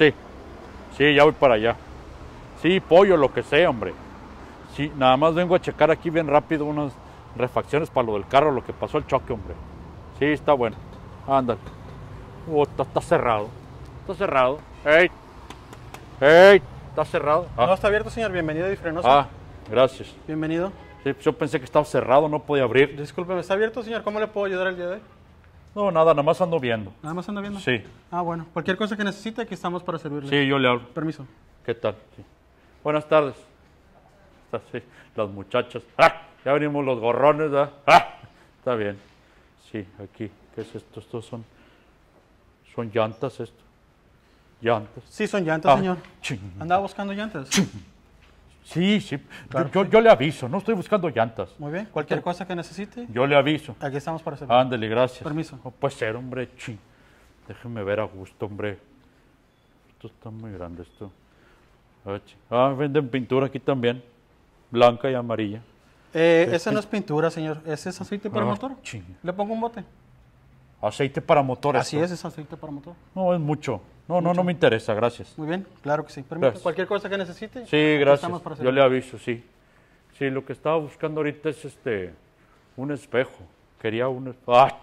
Sí, sí, ya voy para allá. Sí, pollo, lo que sea, hombre. Sí, nada más vengo a checar aquí bien rápido unas refacciones para lo del carro, lo que pasó el choque, hombre. Sí, está bueno. Ándale. Oh, está, cerrado. Está cerrado. ¡Ey! ¡Ey! ¿Está cerrado? Ah. No, está abierto, señor. Bienvenido y frenoso. Ah, gracias. Bienvenido. Sí, yo pensé que estaba cerrado, no podía abrir. Discúlpeme, ¿está abierto, señor? ¿Cómo le puedo ayudar el día de hoy? No, nada, nada más ando viendo. ¿Nada más ando viendo? Sí. Ah, bueno. Cualquier cosa que necesite, aquí estamos para servirle. Sí, yo le hablo. Permiso. ¿Qué tal? Sí. Buenas tardes. Sí, las muchachas. ¡Ah! Ya venimos los gorrones, ¡Ah! Está bien. Sí, aquí. ¿Qué es esto? Estos son. Son llantas, esto. Llantas. Sí, son llantas, ah, señor. Andaba buscando llantas. Sí, sí. yo, le aviso, no estoy buscando llantas. Muy bien, cualquier cosa que necesite. Yo le aviso. Aquí estamos para servir. Ándale, gracias. Permiso. No puede ser, hombre, ching Déjeme ver a gusto, hombre. Esto está muy grande, esto. Ah, venden pintura aquí también, blanca y amarilla. Eh, este Esa no es pintura, señor. Ese es aceite para ah, motor. Le pongo un bote. Aceite para motor. Así es, es aceite para motor. No, es mucho. No, no, no me interesa, gracias. Muy bien, claro que sí. Permítame cualquier cosa que necesite. Sí, gracias. Yo le aviso, sí. Sí, lo que estaba buscando ahorita es este un espejo. Quería un espejo. ¡Ah!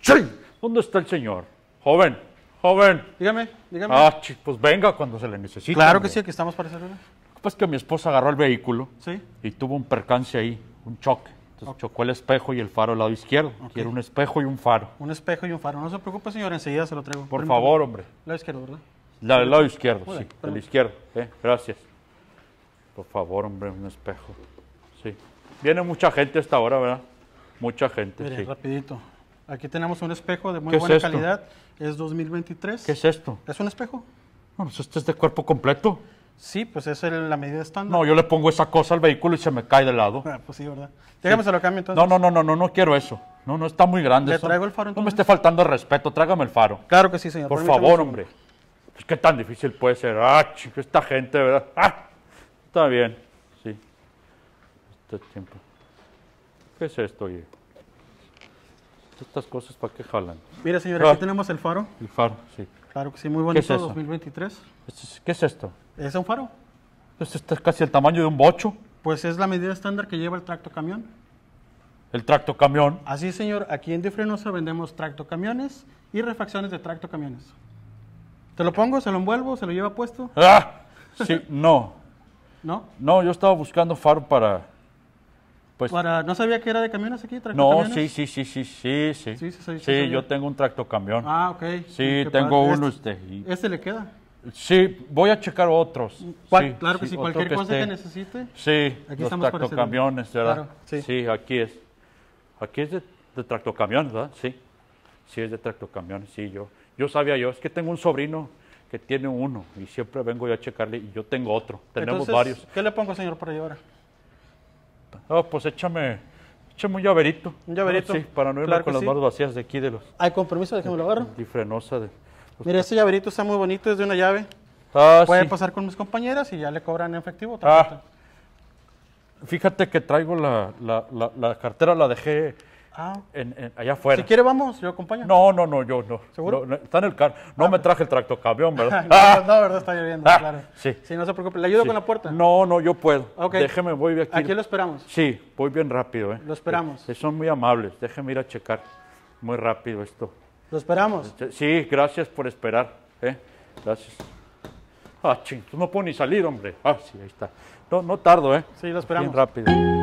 ¡Sí! ¿Dónde está el señor? Joven, joven. Dígame, dígame. Ah, pues venga cuando se le necesite. Claro que sí, aquí estamos para servirle. Pues que mi esposa agarró el vehículo. Sí. Y tuvo un percance ahí, un choque. Entonces chocó el espejo y el faro al lado izquierdo. Quiero un espejo y un faro. Un espejo y un faro. No se preocupe, señor, enseguida se lo traigo. Por favor, hombre. Lado izquierdo, ¿verdad? La lado izquierdo, sí. El izquierdo. Eh, gracias. Por favor, hombre, un espejo. Sí. Viene mucha gente hasta ahora, ¿verdad? Mucha gente. Mire, rapidito. Aquí tenemos un espejo de muy buena calidad. Es 2023. ¿Qué es esto? ¿Es un espejo? No, pues este es de cuerpo completo. Sí, pues es la medida estándar. No, yo le pongo esa cosa al vehículo y se me cae de lado. Ah, pues sí, ¿verdad? Déjame se lo cambio entonces. No, no, no, no, no, quiero eso. No, no, está muy grande. ¿Le traigo el faro entonces? No me esté faltando el respeto, tráigame el faro. Claro que sí, señor. Por favor, hombre. Es pues, qué tan difícil puede ser. Ah, chico, esta gente, ¿verdad? Ah, está bien, sí. Este tiempo. ¿Qué es esto, oye? Estas cosas, ¿para qué jalan? Mire, señor, ah. aquí tenemos el faro. El faro, sí. Claro que sí, muy bonito, ¿Qué es 2023. Este ¿Qué es esto? Es un faro. Pues este es casi el tamaño de un bocho. Pues es la medida estándar que lleva el tracto camión. El tracto tractocamión. Así, señor. Aquí en Difrenosa vendemos camiones y refacciones de camiones. ¿Te lo pongo? ¿Se lo envuelvo? ¿Se lo lleva puesto? ¡Ah! Sí, no. ¿No? No, yo estaba buscando faro para... Pues para, ¿No sabía que era de camiones aquí? No, sí, sí, sí, sí, sí, sí. Sí, sí, yo tengo un tractocamión. Ah, ok. Sí, tengo uno usted. Este, ¿Este le queda? Sí, voy a checar otros. claro que sí, cualquier cosa que necesite. Sí, aquí los tractocamiones, ¿verdad? sí. aquí es. Aquí es de, tractocamión tractocamiones, ¿verdad? Sí, sí es de tractocamiones, sí, yo. Yo sabía yo, es que tengo un sobrino que tiene uno y siempre vengo yo a checarle y yo tengo otro. Tenemos varios. ¿Qué le pongo, señor, para llevar? Ah, pues échame, échame un llaverito. Un llaverito. Sí, para no irme con las manos vacías de aquí de los... Hay compromiso, déjame lo agarro. Y frenosa de... Pues Mira, este llaverito está muy bonito, es de una llave. Ah, Puede pasar con mis compañeras y ya le cobran efectivo. Ah. fíjate que traigo la, cartera, la dejé ah. allá afuera. Si quiere, vamos, yo acompaño. No, no, no, yo no. ¿Seguro? está en el carro. No me traje el tractocamión, ¿verdad? no, no, verdad, está lloviendo, claro. Sí. no se preocupe. ¿Le ayudo con la puerta? No, no, yo puedo. Okay. Déjeme, voy aquí. Aquí lo esperamos. Sí, voy bien rápido, ¿eh? Lo esperamos. Eh, eh, son muy amables. Déjeme ir a checar muy rápido esto. Lo esperamos. Este, sí, gracias por esperar. Eh, gracias. Ah, ching, pues no puedo ni salir, hombre. Ah, sí, ahí está. No, no tardo, ¿eh? Sí, lo esperamos. Bien rápido.